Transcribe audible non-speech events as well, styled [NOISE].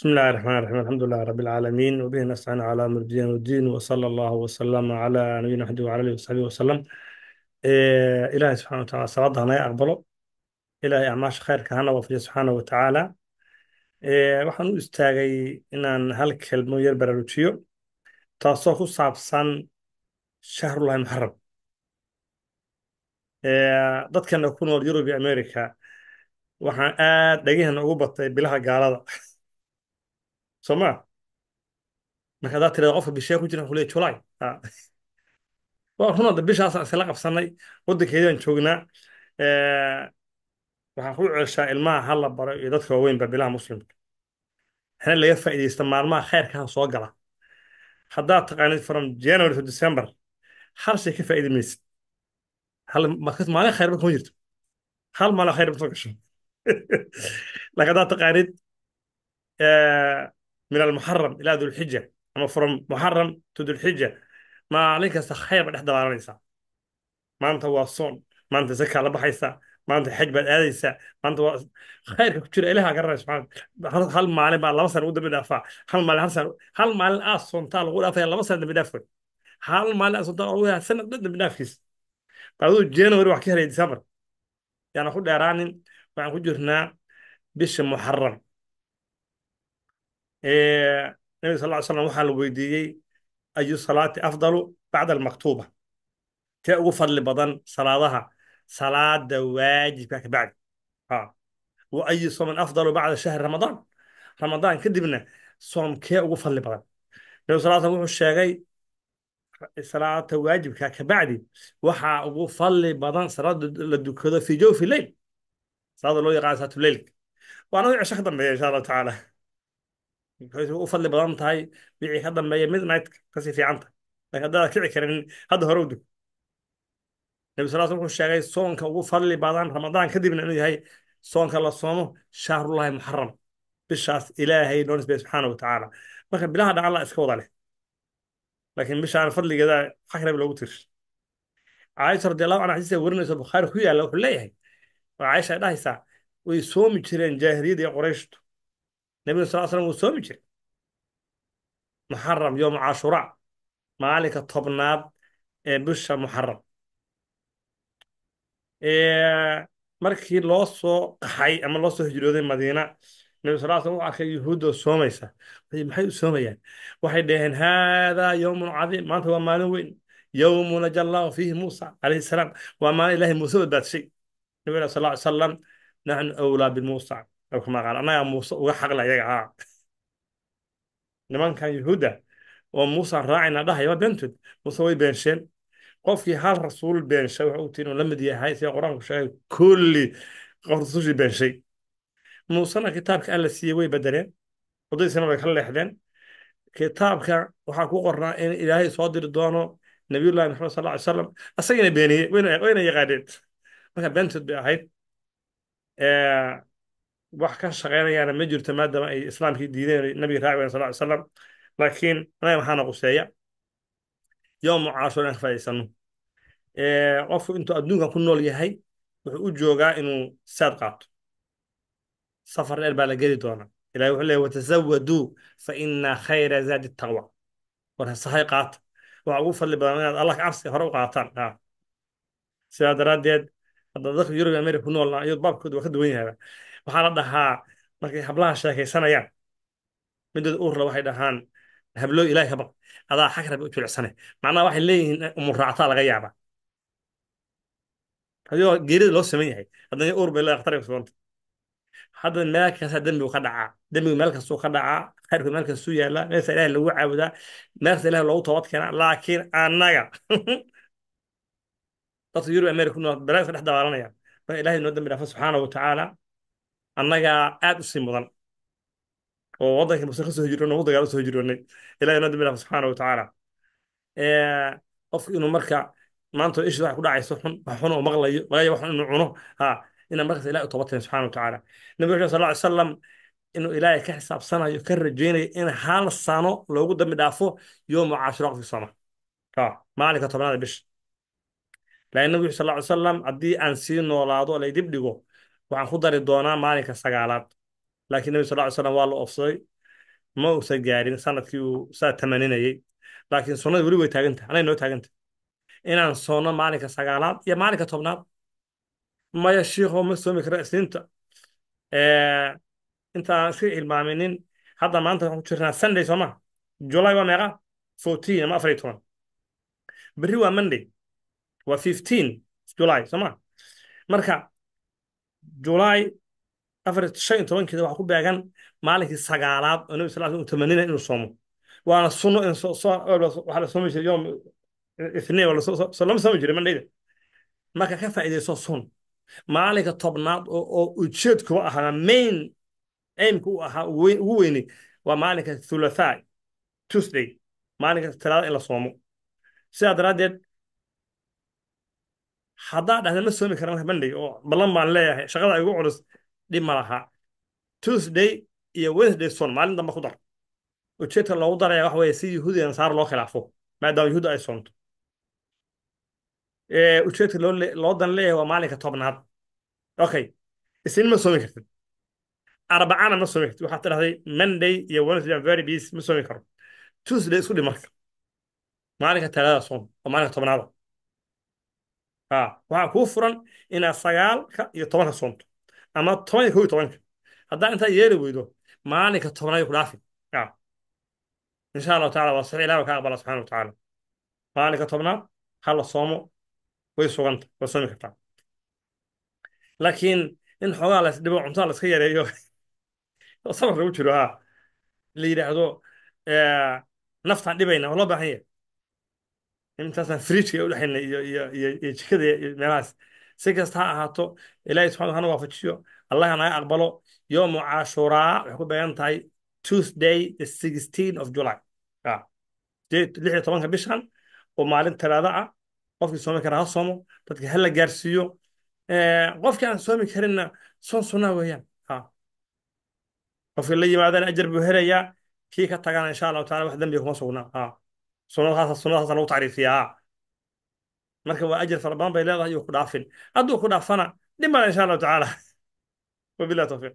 بسم الله الرحمن الرحيم الحمد لله رب العالمين وبه نستعين على أمر الدين والدين وصلى الله وسلم على نبينا محمد وعلى آله وصحبه وسلم إيه إلهي سبحانه وتعالى صلاة هنا أقبله إلهي أعماش خير كهنا وفيه سبحانه وتعالى إيه waxaan u istaagay inaan hal kelmo yar baraarujiyo taasoo ku saabsan shahrulahi muxaram dadkana ku nool yurub iyo america waxaan aad dhegahana ugu batay bilaha gaalada soo marka haddaad tirada qofka bishee ku jira xuliya julaay ah. [LAUGHS] waa runada bishaasaan isla qabsanay waddankeedaan joognaa eh, waxaan ku celshaa ilmaha ha la baro iyo dadka waaweynba bilaha muslimka hana laga faa'iidaysta maalmaha khayrkaha soo gala haddaad taqaanid from january to december hal shay ka faaidi maysid maalin khayrba kuma jirto hal maalin khayrba soo gasho [LAUGHS] laakiin haddaad taqaanid eh, min almuxaram ilaa dulxija ama from muxaram to dulxija maalin kasta khayr ba dhex dabaalanaysaa maanta waa soon maanta zakaa la baxaysaa maanta xaj baad aadaysaa maanta waa khayrka ku jira ilaha garanaya subxana hal maalin baa laba sana ugu dambi dhaafaa hal maalin hal sana hal maalin aa soontaa lagu dhaafaya laba sana dambi dhaaf hal maalin aa soontaa lagu dhaafaya sanad dhan dambi dhaafkiis aduu january wax ka helay december yaana ku dheeraanin waxaan ku jirnaa bisha muxaram nabig sal ly slam waxaa la weydiiyey ayu salaati afdalu bacda almaktuuba tee ugu fadli badan salaadaha salaada waajibka kabacdi wa ayu soomin afdalu bacda shahri ramadaan ramadaan kadibna soom kee ugu fadli badan nabig sal slam wuxuu sheegay salaata waajibka kabacdi waxaa ugu fadli badan salaada la dukado fi jowfi leyl salaada loo yaqaan salaatu leylka waana u fadli badan tahay wixii ka dambeeya midnight kasii fiican lakin haddaad kici karin hadda hore dug nabi sal wuxuu sheegay soonka ugu fadli badan ramadaan kadibna inuu yahay soonka la soomo shahrullaahi muxaram bishaas ilaahay noo nisbeeye subxaana watacaala marka bilaha dhan allah iska wada leh laakiin bishaan fadligeeda xakrab loogu tirshay caaisha radiallahu anha xadiiska werinaysa bukhaari ku yaalla wuxuu leeyahay oo caaisha dhahaysaa way soomi jireen jaahiliyada iyo qurayshtu nebiga sal slam wuu soomi jiray muxaram yooma cashura maalinka tobnaad ee bisha muxaram markii loo soo qaxay ama loo soo hijrooday madiina nebi sal slam u arkay yuhuudoo soomaysa maxay u soomayaan waxay dhaheen haadaa yowmun cadiim maanta waa maalin weyn yowmu naja allahu fiihi muusa calayhi salaam waa maalin ilaahay muuse badbaadshay nabiga sal ly naxnu awlaa bimuusa anagaa muuse uga xaqla iyaga haa ah. nimankan yuhuudda oo muusa raacayna dhahayo waa beentood muuse way beensheen qofkii hal rasuul beenshay waxa uu tii inuu la yahay sida qur-aanku sheegay kulli rusushii beenshay muusena kitaabka alla siiyey way bedeleen odaysiina way ka leexdeen kitaabka waxaa ku qornaa in ilaahay soo diri doono nabiyullahi maxamed sal ly salam asagiina beeniyey wayna yaqaaneen marka beentood bay ahayd wax ka shaqaynayaana ma jirto maadaama ay islaamkii diideen nabiga raaci wayn sal slam laakiin anaga maxaana quseeya yowmu caashura inaan ka faa'idaysano qofku intuu adduunkan ku nool yahay wuxuu u joogaa inuu saad qaato safar dheer baa la geli doonaa ilahi wuxuu leeya watasawaduu fa inna khayra zaadi taqwa war sahay qaata waxaa ugu fadli badan inaad allah ka cabsi hore u qaataan sidaa daraaddeed hadda dadka yurub america ku noolnaa iyad baabkooda waa ka duwan yahaaba waxaa la dhahaa markay hablaha sheekaysanayaan midooda uurla waxay dhahaan hablo ilahay ka baq adaa xag rabi u jilicsane macnaha waxay leeyihiin umuraactaa laga yaaba adigoo geerida loo saman yahay haddana uur bay leeaqtarayga suganta hadda meel dembigu ka dhacaa dembigu meel ka dhacaa khayrku meel kastuu yaalaa ilahay lagu caabudaa meelsa ilahay loogu toobad keenaa laakiin annaga [LAUGHS] dadka yurub america ku nool dalaaska dhex dabaalanayaan baa ilahay noo dambi dhaafa subxaana wa tacaala annagaa aad u sii mudan oo waddanka muslim ka soo hijroon ugu dagaal u soo noo dambi dhaafa subxaana wa tacaala qofku inuu marka maanta ishu waxa ku dhacayso xun wax oo maqlayo lagaya wax inuu cuno ha inaan markaas ilahay u toobatayn subxaana wa tacaala nabi rasul sal ly salam inuu ilaahay ka xisaabsanayo ka rajaynayo in hal sano loogu dambi dhaafo yoomu cashiro qofkii sooma maalinka tobnaada bisha lakin nabig sal ly salam haddii aan sii noolaado laydib dhigo waxaan ku dari doonaa maalinka sagaalaad laakiin nabig sal ly waa la ofsaday ma uusan gaarin sanadkii uu saa tamaninayey laakiin sunnada weli way taaganta anay noo taaganta inaan soono maalinka sagaalaad iyo maalinka tobnaad maya shiikho ma soomi kara isniinta intaan iska hilmaaminin hadda maanta waxaan ku jirnaa sunday soo maha julay waa meeqa fourteen ama afar iyo toban berri waa monday waa fifteen july sooma marka july afar shan iyo tobankeeda waxaa ku beegan maalinkii sagaalaad oo nabi sal sl tamanina inuu soomo waana sunno in waxaa la yom ithnain lama soomi jiray mandhayda marka ka faa'iidayso sun maalinka tobnaad oo ujeedkuba ahaa main aimka u ahaa ugu weyni waa maalinka thulatha tuesday maalinka talaada in la soomo sidaa daraaddeed haddaa dhahda ma soomi kara marka mandhig oo ballan baan leeyahay shaqada igu culus dhib ma laha tuesday iyo wednesday son maalin damba ku dar ujeedka loogu daraya waxa weeye si yuhuudi ansaar loo khilaafo maadaama yuhuudi ay soonto ujeedka loo dan leeyahay waa maalinka tobnaad okay isnin ma soomi kartid arbacana ma soomi kartid waxaad tidhahday monday iyo wednesday am very busy ma soomi karo tuesday isku dhib marka maalinka talaada soon oo maalinka tobnaada waxaa kuu furan inaad sagaalka iyo tobanka soomto ama tobanka koo iyo tobanka haddaa intaad yeeli weydo maalinka tobnaad ku dhaafi insha allahu tacala waa saxiix ilahi ka aqbala subxana watacaala maalinka tobnaad hala soomo way suganta waa soomi kartaa laakiin in xoogaa lays dhibo cuntada la iska yareeyo oo sabar lagu jiro ha la yidhaahdo naftaan dhibayna waa loo baahan yahay intaasna fridjka u dhexayna iyo iyo iyo iyo jikada iyo meelahaas si kasta ha ahaato ilaahi subxana hana waafajiyo allah naga aqbalo yoomu cashuraa waxay ku beegan tahay tuesday the sixteen of july ah, lix iyo tobanka bishan oo maalin talaado ah qofkii soomi kara ha soomo dadka ha la gaarsiiyo eh, qofkii aan soomi karinna soon sunnaa weeyaan ah. qofkii la yimaadana ajar buu helayaa kii ka tagana insha allahu tacala wax dembiga kuma sugnaa ah. sunadaas sunadaasaan u tacriifiyaa marka waa ajar fara badan bay leedahay iyo ku dhaafin hadduu ku dhaafana dhimbana insha allahu tacaala wabilah towfiiq